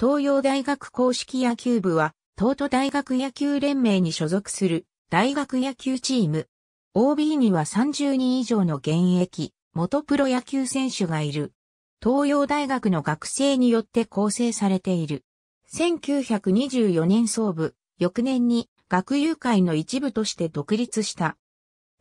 東洋大学公式野球部は、東都大学野球連盟に所属する大学野球チーム。OB には30人以上の現役、元プロ野球選手がいる。東洋大学の学生によって構成されている。1924年創部、翌年に学友会の一部として独立した。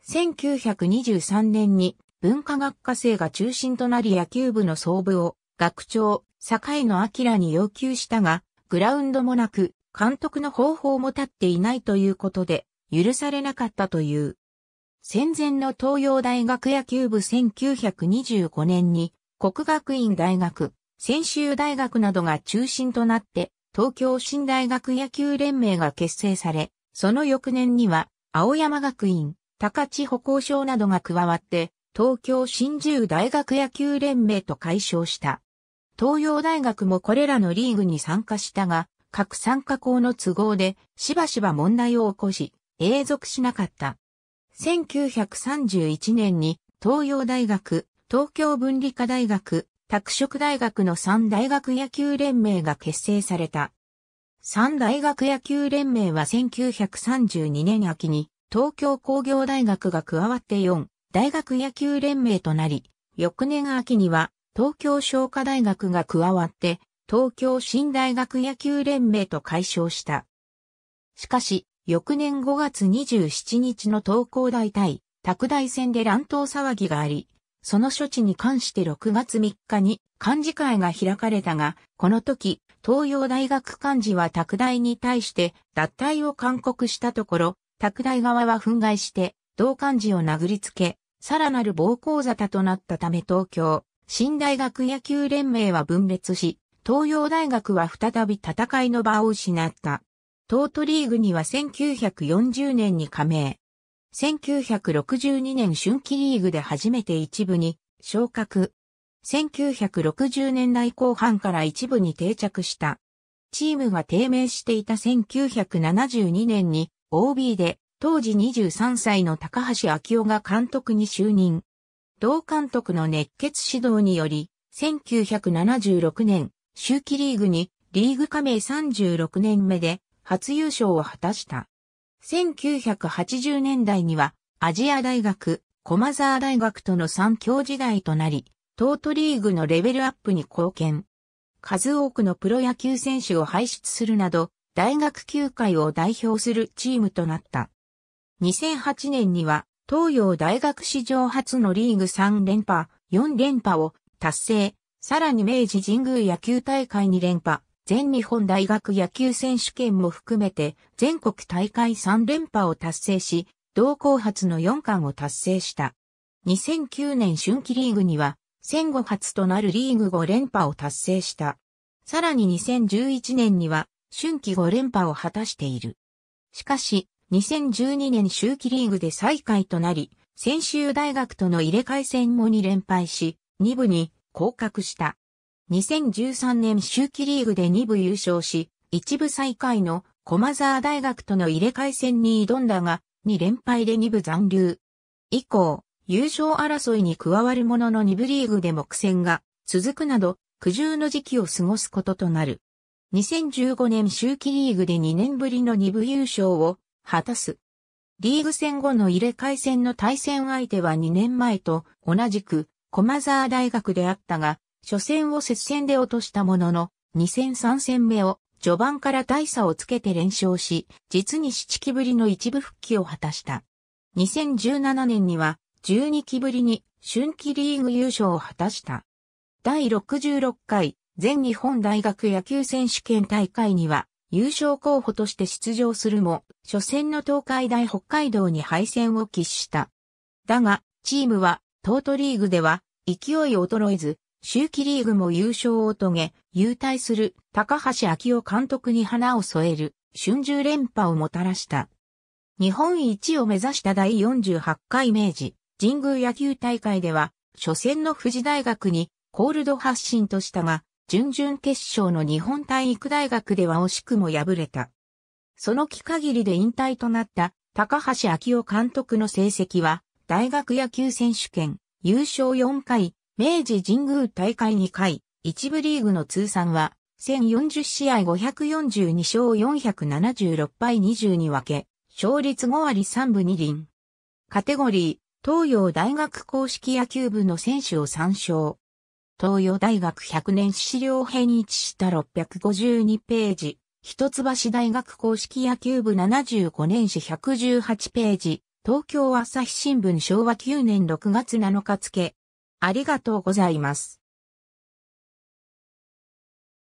1923年に文化学科生が中心となり野球部の創部を学長、坂野明に要求したが、グラウンドもなく、監督の方法も立っていないということで、許されなかったという。戦前の東洋大学野球部1925年に、国学院大学、専修大学などが中心となって、東京新大学野球連盟が結成され、その翌年には、青山学院、高千歩行賞などが加わって、東京新十大学野球連盟と解消した。東洋大学もこれらのリーグに参加したが、各参加校の都合でしばしば問題を起こし、永続しなかった。1931年に東洋大学、東京文理科大学、拓殖大学の三大学野球連盟が結成された。三大学野球連盟は1932年秋に東京工業大学が加わって4大学野球連盟となり、翌年秋には東京商科大学が加わって、東京新大学野球連盟と解消した。しかし、翌年5月27日の東工大対、拓大戦で乱闘騒ぎがあり、その処置に関して6月3日に幹事会が開かれたが、この時、東洋大学幹事は拓大に対して脱退を勧告したところ、拓大側は憤慨して、同幹事を殴りつけ、さらなる暴行沙汰となったため東京、新大学野球連盟は分裂し、東洋大学は再び戦いの場を失った。東都リーグには1940年に加盟。1962年春季リーグで初めて一部に昇格。1960年代後半から一部に定着した。チームが低迷していた1972年に OB で当時23歳の高橋昭夫が監督に就任。同監督の熱血指導により、1976年、秋季リーグにリーグ加盟36年目で初優勝を果たした。1980年代にはアジア大学、駒沢大学との三強時代となり、東都リーグのレベルアップに貢献。数多くのプロ野球選手を輩出するなど、大学球界を代表するチームとなった。2008年には東洋大学史上初のリーグ3連覇、4連覇を達成、さらに明治神宮野球大会2連覇、全日本大学野球選手権も含めて全国大会3連覇を達成し、同校初の4冠を達成した。2009年春季リーグには、戦後初となるリーグ5連覇を達成した。さらに2011年には、春季5連覇を果たしている。しかし、2012年秋季リーグで最下位となり、専修大学との入れ替え戦も2連敗し、2部に降格した。2013年秋季リーグで2部優勝し、1部最下位の駒沢大学との入れ替え戦に挑んだが、2連敗で2部残留。以降、優勝争いに加わるものの2部リーグでも苦戦が続くなど、苦渋の時期を過ごすこととなる。2015年秋季リーグで2年ぶりの2部優勝を果たす。リーグ戦後の入れ替え戦の対戦相手は2年前と同じく駒沢大学であったが、初戦を接戦で落としたものの、2戦3戦目を序盤から大差をつけて連勝し、実に7期ぶりの一部復帰を果たした。2017年には12期ぶりに春季リーグ優勝を果たした。第66回全日本大学野球選手権大会には優勝候補として出場するも、初戦の東海大北海道に敗戦を喫した。だが、チームは、トートリーグでは、勢い衰えず、周期リーグも優勝を遂げ、優退する高橋昭夫監督に花を添える、春秋連覇をもたらした。日本一を目指した第48回明治、神宮野球大会では、初戦の富士大学にコールド発進としたが、準々決勝の日本体育大学では惜しくも敗れた。その期限りで引退となった高橋昭夫監督の成績は大学野球選手権優勝4回、明治神宮大会2回、一部リーグの通算は1040試合542勝476敗22分け、勝率5割3分2厘。カテゴリー、東洋大学公式野球部の選手を参照。東洋大学100年資料編に位置した652ページ、一橋大学公式野球部75年史118ページ、東京朝日新聞昭和9年6月7日付。ありがとうございます。